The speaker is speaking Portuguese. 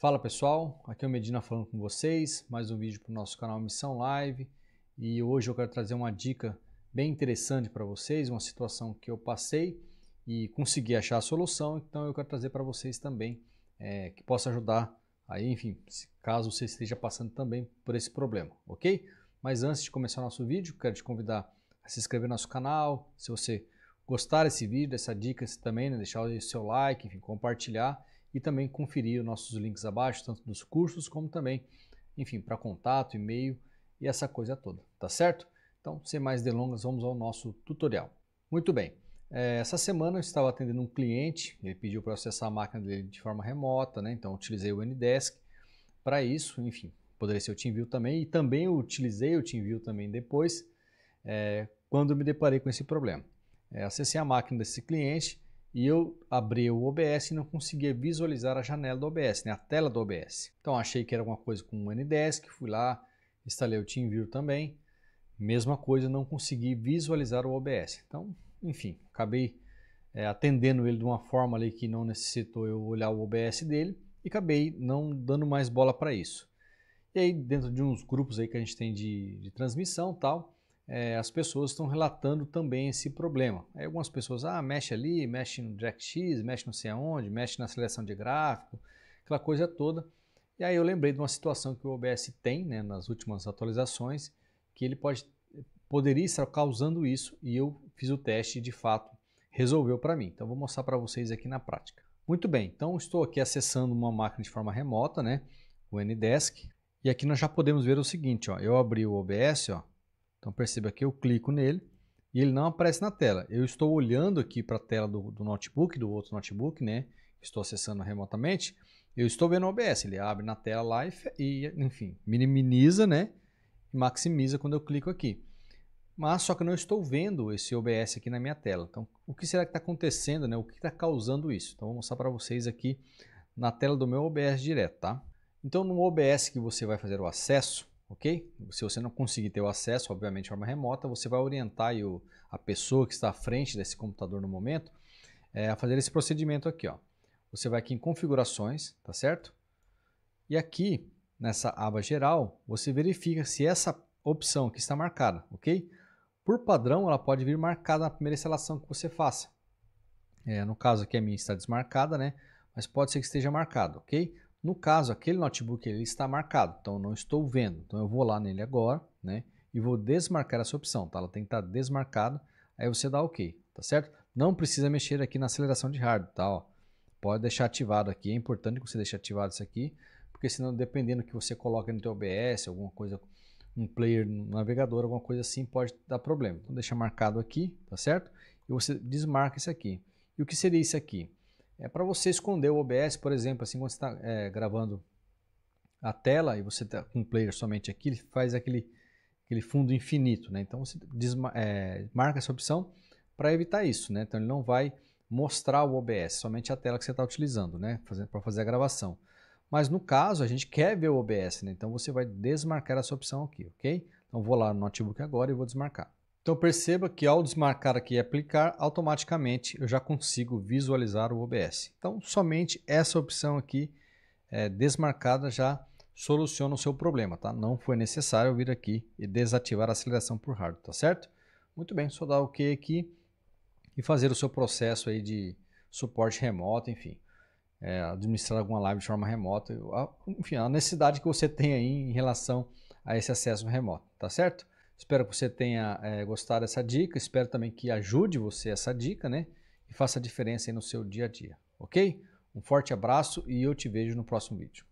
Fala pessoal, aqui é o Medina falando com vocês, mais um vídeo para o nosso canal Missão Live e hoje eu quero trazer uma dica bem interessante para vocês, uma situação que eu passei e consegui achar a solução, então eu quero trazer para vocês também é, que possa ajudar aí, enfim, caso você esteja passando também por esse problema, ok? Mas antes de começar nosso vídeo, quero te convidar a se inscrever no nosso canal, se você gostar desse vídeo, dessa dica também, né, deixar o seu like, enfim, compartilhar e também conferir os nossos links abaixo, tanto dos cursos como também, enfim, para contato, e-mail e essa coisa toda, tá certo? Então, sem mais delongas, vamos ao nosso tutorial. Muito bem, é, essa semana eu estava atendendo um cliente, ele pediu para acessar a máquina dele de forma remota, né? então utilizei o Ndesk para isso, enfim, poderia ser o TeamView também, e também utilizei o TeamView também depois, é, quando me deparei com esse problema. É, acessei a máquina desse cliente, e eu abri o OBS e não conseguia visualizar a janela do OBS, né, a tela do OBS. Então achei que era alguma coisa com o Ndesk, fui lá, instalei o TeamViewer também, mesma coisa, não consegui visualizar o OBS. Então, enfim, acabei é, atendendo ele de uma forma ali que não necessitou eu olhar o OBS dele e acabei não dando mais bola para isso. E aí dentro de uns grupos aí que a gente tem de, de transmissão tal, é, as pessoas estão relatando também esse problema. Aí algumas pessoas, ah, mexe ali, mexe no DirectX, mexe não sei aonde, mexe na seleção de gráfico, aquela coisa toda. E aí eu lembrei de uma situação que o OBS tem né, nas últimas atualizações, que ele pode, poderia estar causando isso, e eu fiz o teste e de fato resolveu para mim. Então vou mostrar para vocês aqui na prática. Muito bem, então estou aqui acessando uma máquina de forma remota, né, o Ndesk, e aqui nós já podemos ver o seguinte, ó, eu abri o OBS, ó, então perceba que eu clico nele e ele não aparece na tela. Eu estou olhando aqui para a tela do, do, notebook, do outro notebook, né? Estou acessando remotamente. Eu estou vendo o OBS, ele abre na tela lá e, e enfim, minimiza, né? E maximiza quando eu clico aqui. Mas só que eu não estou vendo esse OBS aqui na minha tela. Então, o que será que está acontecendo, né? O que está causando isso? Então, vou mostrar para vocês aqui na tela do meu OBS direto, tá? Então, no OBS que você vai fazer o acesso, ok? Se você não conseguir ter o acesso, obviamente, de forma remota, você vai orientar o, a pessoa que está à frente desse computador no momento é, a fazer esse procedimento aqui, ó. Você vai aqui em configurações, tá certo? E aqui, nessa aba geral, você verifica se essa opção que está marcada, ok? Por padrão, ela pode vir marcada na primeira instalação que você faça. É, no caso aqui a minha está desmarcada, né? Mas pode ser que esteja marcado, ok? No caso, aquele notebook ele está marcado, então não estou vendo. Então eu vou lá nele agora, né? E vou desmarcar essa opção, tá? Ela tem que estar desmarcada, aí você dá OK, tá certo? Não precisa mexer aqui na aceleração de hardware, tá? Ó, pode deixar ativado aqui, é importante que você deixe ativado isso aqui, porque senão dependendo que você coloca no teu OBS, alguma coisa, um player no navegador, alguma coisa assim, pode dar problema. Então deixa marcado aqui, tá certo? E você desmarca isso aqui. E o que seria isso aqui? é para você esconder o OBS, por exemplo, assim quando você está é, gravando a tela e você está com o player somente aqui, ele faz aquele, aquele fundo infinito, né? Então você desma, é, marca essa opção para evitar isso, né? Então ele não vai mostrar o OBS, somente a tela que você está utilizando, né? Para fazer a gravação. Mas no caso, a gente quer ver o OBS, né? Então você vai desmarcar essa opção aqui, ok? Então vou lá no notebook agora e vou desmarcar. Então perceba que ao desmarcar aqui e aplicar, automaticamente eu já consigo visualizar o OBS. Então somente essa opção aqui é, desmarcada já soluciona o seu problema, tá? Não foi necessário vir aqui e desativar a aceleração por hardware, tá certo? Muito bem, só dar OK aqui e fazer o seu processo aí de suporte remoto, enfim. É, administrar alguma live de forma remota, enfim, a necessidade que você tem aí em relação a esse acesso remoto, tá certo? Espero que você tenha é, gostado dessa dica. Espero também que ajude você essa dica, né? E faça diferença no seu dia a dia, ok? Um forte abraço e eu te vejo no próximo vídeo.